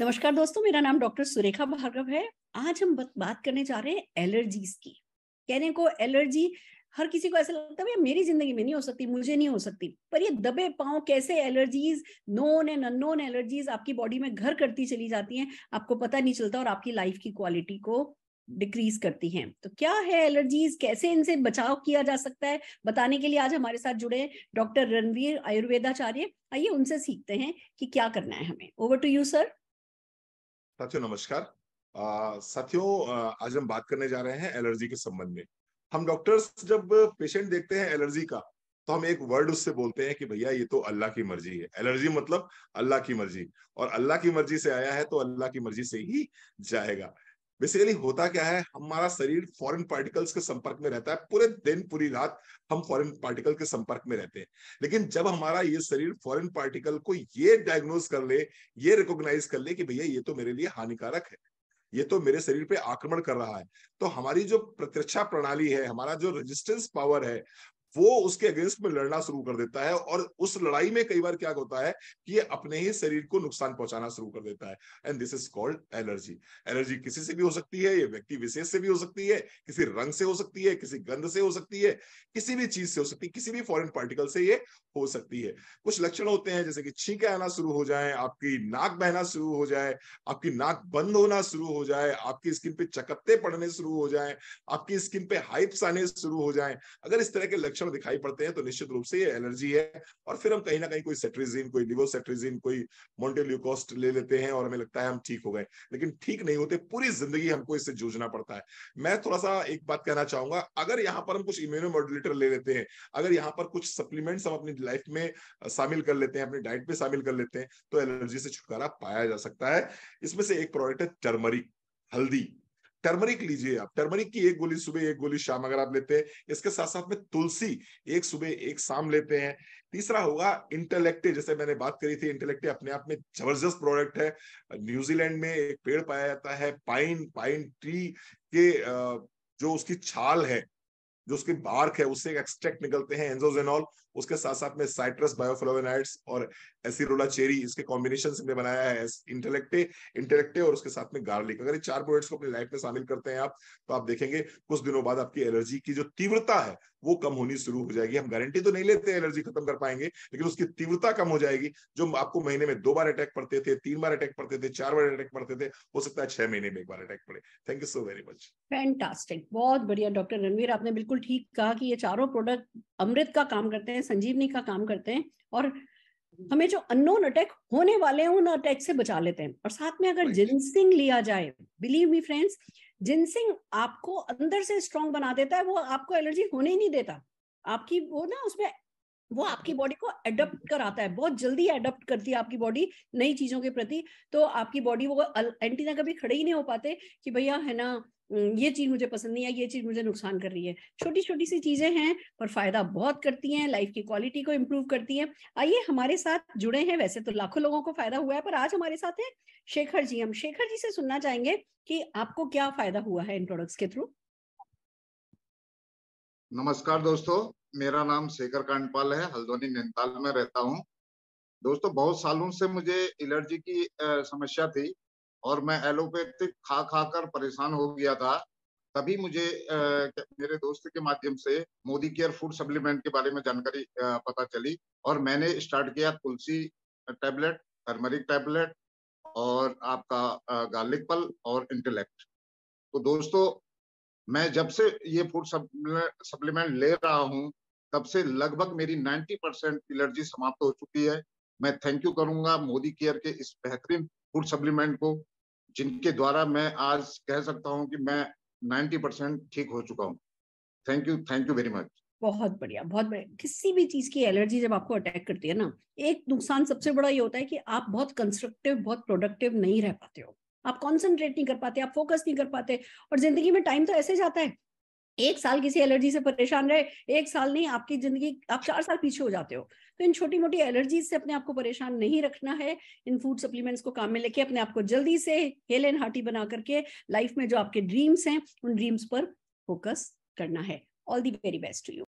नमस्कार दोस्तों मेरा नाम डॉक्टर सुरेखा भार्गव है आज हम बात करने जा रहे हैं एलर्जीज की कहने को एलर्जी हर किसी को ऐसा लगता है मेरी जिंदगी में नहीं हो सकती मुझे नहीं हो सकती पर ये दबे पाओ कैसे allergies known and unknown allergies आपकी बॉडी में घर करती चली जाती हैं आपको पता नहीं चलता और आपकी लाइफ की क्वालिटी को डिक्रीज करती हैं तो क्या है एलर्जीज कैसे इनसे बचाव किया जा सकता है बताने के लिए आज हमारे साथ जुड़े डॉक्टर रणवीर आयुर्वेदाचार्य आइए उनसे सीखते हैं कि क्या करना है हमें ओवर टू यू सर साथियों नमस्कार साथियों आज हम बात करने जा रहे हैं एलर्जी के संबंध में हम डॉक्टर्स जब पेशेंट देखते हैं एलर्जी का तो हम एक वर्ड उससे बोलते हैं कि भैया ये तो अल्लाह की मर्जी है एलर्जी मतलब अल्लाह की मर्जी और अल्लाह की मर्जी से आया है तो अल्लाह की मर्जी से ही जाएगा बेसिकली होता क्या है हमारा शरीर फॉरेन पार्टिकल्स के संपर्क में रहता है पूरे दिन पूरी रात हम फॉरेन पार्टिकल के संपर्क में रहते हैं लेकिन जब हमारा ये शरीर फॉरेन पार्टिकल को ये डायग्नोज कर ले ये रिकॉग्नाइज कर ले कि भैया ये तो मेरे लिए हानिकारक है ये तो मेरे शरीर पे आक्रमण कर रहा है तो हमारी जो प्रतिरक्षा प्रणाली है हमारा जो रेजिस्टेंस पावर है वो उसके अगेंस्ट में लड़ना शुरू कर देता है और उस लड़ाई में कई बार क्या होता है कि ये अपने ही शरीर को नुकसान पहुंचाना शुरू कर देता है and this is called allergy allergy किसी से भी हो सकती है ये व्यक्ति विशेष से भी हो सकती है किसी रंग से हो सकती है किसी गंध से हो सकती है किसी भी चीज से हो सकती है किसी भी फॉरन पार्टिकल से ये हो सकती है कुछ लक्षण होते हैं जैसे कि छींके आना शुरू हो जाए आपकी नाक बहना शुरू हो जाए आपकी नाक बंद होना शुरू हो जाए आपकी स्किन पे चकत्ते पड़ने शुरू हो जाए आपकी स्किन पे हाइप्स आने शुरू हो जाए अगर इस तरह के लक्षण लक्षण दिखाई पड़ते हैं तो निश्चित रूप से ये एलर्जी है और फिर हम कहीं ना कहीं कोई सेट्रिजिन कोई लिवोसेट्रिजिन कोई मोन्टेल्यूकोस्ट ले लेते हैं और हमें लगता है हम ठीक हो गए लेकिन ठीक नहीं होते पूरी जिंदगी हमको इससे जूझना पड़ता है मैं थोड़ा सा एक बात कहना चाहूंगा अगर यहाँ पर हम कुछ इम्यूनो मॉड्यूलेटर ले लेते हैं अगर यहाँ पर कुछ सप्लीमेंट्स हम अपनी लाइफ में शामिल कर लेते हैं अपनी डाइट में शामिल कर लेते हैं तो एलर्जी से छुटकारा पाया जा सकता है इसमें से एक प्रोडक्ट है टर्मरिक हल्दी टर्मरिक लीजिए आप टर्मरिक की एक गोली सुबह एक गोली शाम अगर आप लेते हैं इसके साथ साथ में तुलसी एक सुबह एक शाम लेते हैं तीसरा होगा इंटेलेक्टे जैसे मैंने बात करी थी इंटेलेक्टे अपने आप में जबरदस्त प्रोडक्ट है न्यूजीलैंड में एक पेड़ पाया जाता है पाइन पाइन ट्री के जो उसकी छाल है जो उसकी बार्क है उससे एक्सट्रैक्ट निकलते हैं एंजोजेनॉल उसके साथ साथ में साइट्रस बायोफ्लोवेनाइड्स और एसिरोला चेरी इसके कॉम्बिनेशन से बनाया है इंटेलेक्टे इंटेलेक्टे और उसके साथ में गार्लिक अगर ये चार प्रोडक्ट्स को अपनी लाइफ में शामिल करते हैं आप तो आप देखेंगे कुछ दिनों बाद आपकी एलर्जी की जो तीव्रता है वो कम होनी शुरू हो जाएगी हम गारंटी तो नहीं लेते एलर्जी खत्म कर पाएंगे लेकिन उसकी तीव्रता कम हो जाएगी जो आपको महीने में दो बार अटैक पड़ते थे तीन बार अटैक पड़ते थे चार बार अटैक पड़ते थे हो सकता है छह महीने में एक बार अटैक पड़े thank you so very much fantastic बहुत बढ़िया डॉक्टर रणवीर आपने बिल्कुल ठीक कहा कि ये चारों प्रोडक्ट अमृत का काम करते हैं संजीवनी का काम करते हैं और हमें जो अननोन अटैक होने वाले हैं उन अटैक से बचा लेते हैं और साथ में अगर जिनसिंग लिया जाए बिलीव मी फ्रेंड्स जिनसिंग आपको अंदर से स्ट्रांग बना देता है वो आपको एलर्जी होने ही नहीं देता आपकी वो ना उसमें वो आपकी बॉडी को एडप्ट कराता है बहुत जल्दी एडप्ट करती है आपकी बॉडी नई चीजों के प्रति तो आपकी बॉडी वो एंटीना कभी खड़े ही नहीं हो पाते कि भैया है ना ये चीज मुझे पसंद नहीं आई ये चीज मुझे नुकसान कर रही है छोटी छोटी सी चीजें हैं पर फायदा बहुत करती हैं लाइफ की क्वालिटी को इम्प्रूव करती हैं आइए हमारे साथ जुड़े हैं वैसे तो लाखों लोगों को फायदा हुआ है पर आज हमारे साथ हैं शेखर जी हम शेखर जी से सुनना चाहेंगे कि आपको क्या फायदा हुआ है इन प्रोडक्ट्स के थ्रू नमस्कार दोस्तों मेरा नाम शेखर कांडपाल है हल्द्वानी नैनीताल में रहता हूँ दोस्तों बहुत सालों से मुझे एलर्जी की समस्या थी और मैं एलोपैथिक खा खा कर परेशान हो गया था तभी मुझे आ, मेरे दोस्त के माध्यम से मोदी केयर फूड सप्लीमेंट के बारे में जानकारी पता चली और मैंने स्टार्ट किया तुलसी टैबलेट टर्मरिक टैबलेट और आपका गार्लिक पल और इंटेलेक्ट तो दोस्तों मैं जब से ये फूड सप्लीमेंट ले रहा हूँ तब से लगभग मेरी 90 परसेंट एलर्जी समाप्त हो चुकी है मैं थैंक यू करूंगा मोदी केयर के इस बेहतरीन फूड सप्लीमेंट को जिनके द्वारा मैं आज कह सकता हूँ कि मैं 90 परसेंट ठीक हो चुका हूँ thank you thank you very much बहुत बढ़िया बहुत बढ़िया किसी भी चीज की एलर्जी जब आपको अटैक करती है ना एक नुकसान सबसे बड़ा ये होता है कि आप बहुत कंस्ट्रक्टिव बहुत प्रोडक्टिव नहीं रह पाते हो आप कॉन्सेंट्रेट नहीं कर पाते आप फोकस नहीं कर पाते और जिंदगी में टाइम तो ऐसे जाता है एक साल किसी एलर्जी से परेशान रहे एक साल नहीं आपकी जिंदगी आप चार साल पीछे हो जाते हो तो इन छोटी मोटी एलर्जीज से अपने आप को परेशान नहीं रखना है इन फूड सप्लीमेंट्स को काम में लेके अपने आप को जल्दी से हेल एंड हार्टी बना करके लाइफ में जो आपके ड्रीम्स हैं उन ड्रीम्स पर फोकस करना है all the very best to you